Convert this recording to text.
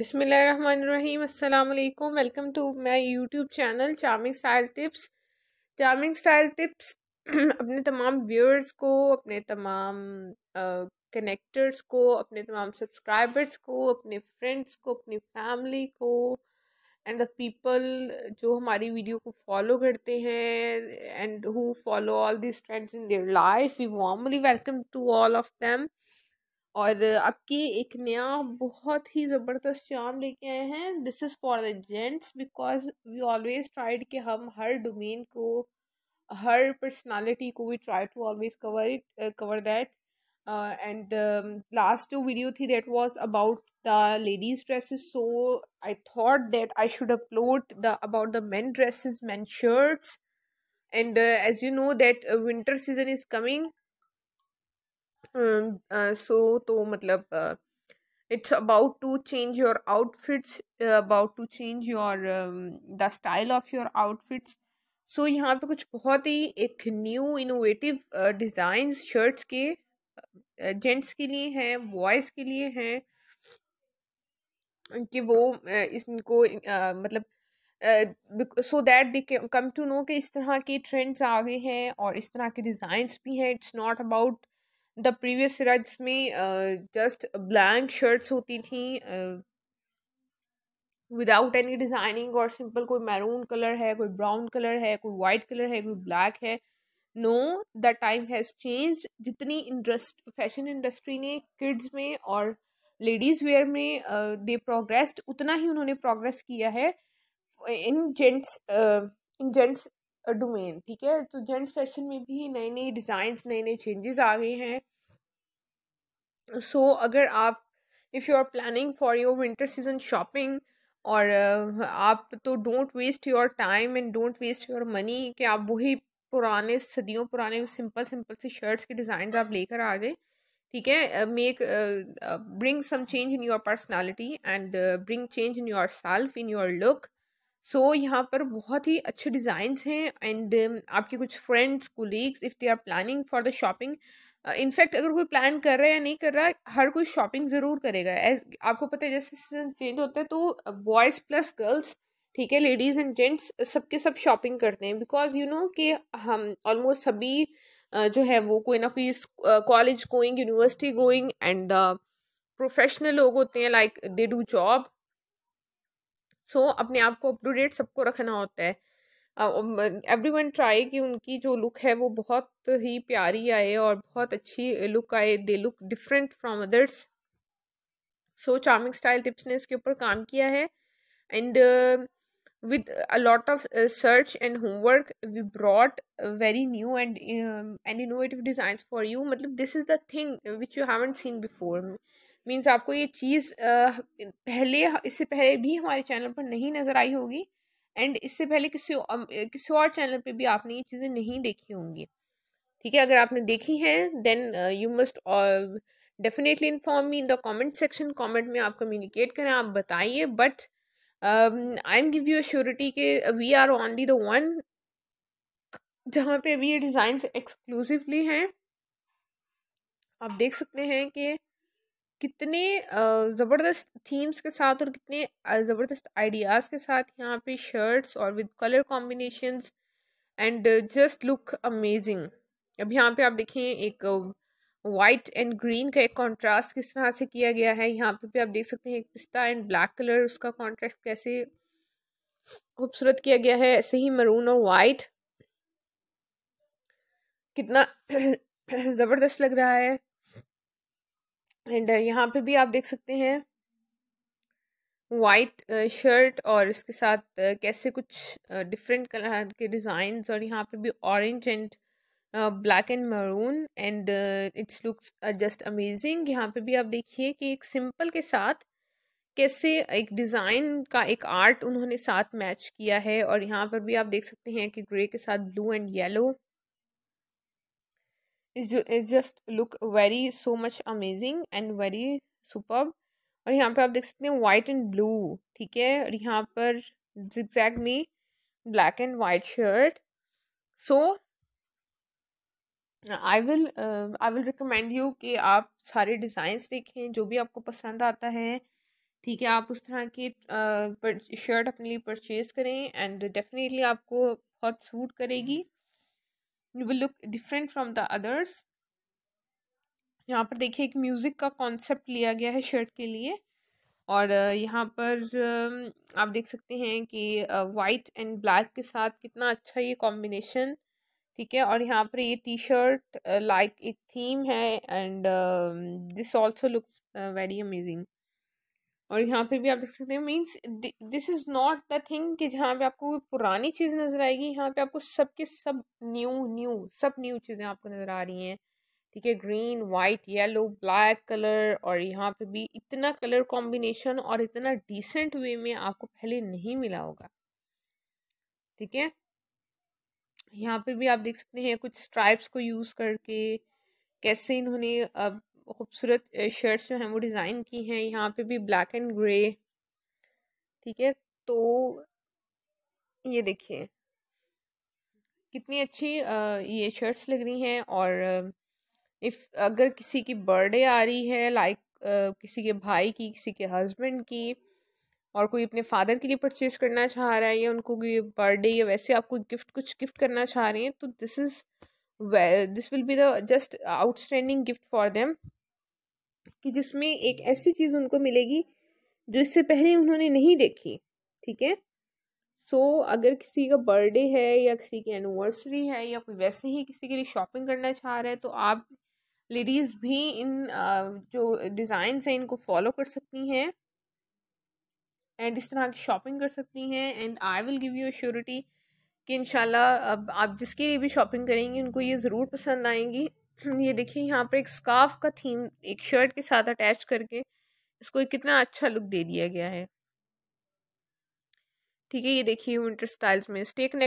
बिसमीम अल्लाम welcome to my YouTube channel charming style tips charming style tips अपने तमाम व्यूअर्स को अपने तमाम कनेक्टर्स uh, को अपने तमाम सब्सक्राइबर्स को अपने फ्रेंड्स को अपनी फैमिली को एंड द पीपल जो हमारी वीडियो को फॉलो करते हैं and who follow all this trends in their life we warmly welcome to all of them और आपके एक नया बहुत ही ज़बरदस्त चार्म लेके आए हैं this is for the gents because we always tried कि हम हर डोमेन को हर पर्सनालिटी को we try to always cover it cover that and last जो वीडियो थी that was about the ladies dresses so I thought that I should upload the about the men dresses men shirts and as you know that winter season is coming so तो मतलब it's about to change your outfits about to change your the style of your outfits so यहाँ पे कुछ बहुत ही एक new innovative design shirts के gents के लिए हैं बॉयज़ के लिए हैं कि वो इसको इनको मतलब so that they come to know कि इस तरह के ट्रेंड्स आ गए हैं और इस तरह के डिज़ाइंस भी हैं it's not about the previous era जिसमें जस्ट ब्लैंक शर्ट्स होती थी विदाउट एनी डिज़ाइनिंग और सिंपल कोई मैरून कलर है कोई ब्राउन कलर है कोई वाइट कलर है कोई ब्लैक है no the time has change जितनी इंडस्ट फैशन इंडस्ट्री ने किड्स में और लेडीज़ वेयर में दे प्रोग्रेस्ड उतना ही उन्होंने प्रोग्रेस किया है in gents in gents domain ठीक है तो जेंट्स फैशन में भी नए नए डिज़ाइंस नए नए चेंजेस आ गए हैं सो so, अगर आप if you are planning for your winter season shopping और आप तो don't waste your time and don't waste your money कि आप वही पुराने सदियों पुराने सिंपल सिंपल से शर्ट्स के डिज़ाइन आप लेकर आ गए ठीक है make bring some change in your personality and bring change in your self in your look so so, यहाँ पर बहुत ही अच्छे डिज़ाइंस हैं एंड um, आपके कुछ friends colleagues if they are planning for the shopping in fact अगर कोई plan कर रहा है या नहीं कर रहा हर कोई शॉपिंग ज़रूर करेगा एज आपको पता है जैसे सीजन चेंज होता है तो बॉयज़ प्लस गर्ल्स ठीक है लेडीज़ एंड जेंट्स सबके सब शॉपिंग करते हैं बिकॉज यू नो कि हम ऑलमोस्ट सभी uh, जो है वो कोई ना कोई college going university going and the professional लोग होते हैं like they do job so so, अपने आप को अप टू डेट सबको रखना होता है एवरी वन ट्राई कि उनकी जो लुक है वो बहुत ही प्यारी आए और बहुत अच्छी लुक आए they look different from others so charming style tips ने इसके ऊपर काम किया है and with a lot of search and homework we brought very new and and innovative design for you मतलब this is the thing which you haven't seen before means आपको ये चीज़ पहले इससे पहले भी हमारे चैनल पर नहीं नज़र आई होगी एंड इससे पहले किसी किसी और चैनल पे भी आपने ये चीज़ें नहीं देखी होंगी ठीक है अगर आपने देखी हैं then you must definitely inform me in the comment section comment में आप कम्युनिकेट करें आप बताइए but I am give you surety के we are only the one जहाँ पे अभी ये डिजाइन एक्सक्लूसिवली हैं आप देख सकते हैं कि कितने ज़बरदस्त थीम्स के साथ और कितने ज़बरदस्त आइडियाज़ के साथ यहाँ पे शर्ट्स और with colour combination and just look amazing अब यहाँ पे आप देखें एक वाइट एंड ग्रीन का एक कॉन्ट्रास्ट किस तरह से किया गया है यहाँ पे भी आप देख सकते हैं एक पिस्ता एंड ब्लैक कलर उसका कॉन्ट्रास्ट कैसे खूबसूरत किया गया है ऐसे ही मरून और वाइट कितना ज़बरदस्त लग रहा है एंड uh, यहाँ पे भी आप देख सकते हैं वाइट शर्ट uh, और इसके साथ uh, कैसे कुछ डिफरेंट कलर के डिज़ाइन और यहाँ पे भी orange and black and maroon and it's looks just amazing यहाँ पे भी आप देखिए कि एक सिंपल के साथ कैसे एक डिज़ाइन का एक आर्ट उन्होंने साथ मैच किया है और यहाँ पर भी आप देख सकते हैं कि ग्रे के साथ blue and yellow is is just look very so much amazing and very super और यहाँ पर आप देख सकते हैं वाइट एंड ब्लू ठीक है और यहाँ पर जिक्जैग मी black and white shirt so I will I will recommend you कि आप सारे डिज़ाइंस देखें जो भी आपको पसंद आता है ठीक है आप उस तरह की uh, शर्ट अपने लिए परचेज़ करें एंड डेफिनेटली आपको बहुत सूट करेगी you will look different from the others यहाँ पर देखिए एक म्यूज़िक का कॉन्सेप्ट लिया गया है शर्ट के लिए और यहाँ पर आप देख सकते हैं कि वाइट एंड ब्लैक के साथ कितना अच्छा ये कॉम्बिनेशन ठीक है और यहाँ पर ये टी शर्ट लाइक एक थीम है and this also looks very amazing और यहाँ पे भी आप देख सकते हैं means this is not the thing कि जहाँ पे आपको कोई पुरानी चीज़ नज़र आएगी यहाँ पे आपको सब के सब न्यू न्यू सब न्यू चीज़ें आपको नज़र आ रही हैं ठीक है green white yellow black colour और यहाँ पे भी इतना कलर कॉम्बिनेशन और इतना डिसेंट वे में आपको पहले नहीं मिला होगा ठीक है यहाँ पे भी आप देख सकते हैं कुछ स्ट्राइप्स को यूज़ करके कैसे इन्होंने अब खूबसूरत शर्ट्स जो हैं वो डिज़ाइन की हैं यहाँ पे भी ब्लैक एंड ग्रे ठीक है तो ये देखिए कितनी अच्छी ये शर्ट्स लग रही हैं और इफ़ अगर किसी की बर्थडे आ रही है लाइक किसी के भाई की किसी के हस्बैंड की और कोई अपने फादर के लिए परचेज करना चाह रहा है या उनको बर्थडे या वैसे आपको गिफ्ट कुछ गिफ्ट करना चाह रहे हैं तो this is well, this will be the just outstanding gift for them कि जिसमें एक ऐसी चीज़ उनको मिलेगी जो इससे पहले उन्होंने नहीं देखी ठीक है सो so, अगर किसी का बर्थडे है या किसी की एनिवर्सरी है या कोई वैसे ही किसी के लिए शॉपिंग करना चाह रहा है तो आप लेडीज़ भी इन जो डिज़ाइंस हैं इनको फॉलो कर सकती हैं एंड इस तरह की शॉपिंग कर सकती हैं and I will give you surety कि इन अब आप जिसके लिए भी शॉपिंग करेंगी उनको ये ज़रूर पसंद आएंगी ये देखिए यहाँ पर एक स्काफ का थीम एक शर्ट के साथ अटैच करके इसको कितना अच्छा लुक दे दिया गया है ठीक है ये देखिए विंटर स्टाइल्स में स्टेक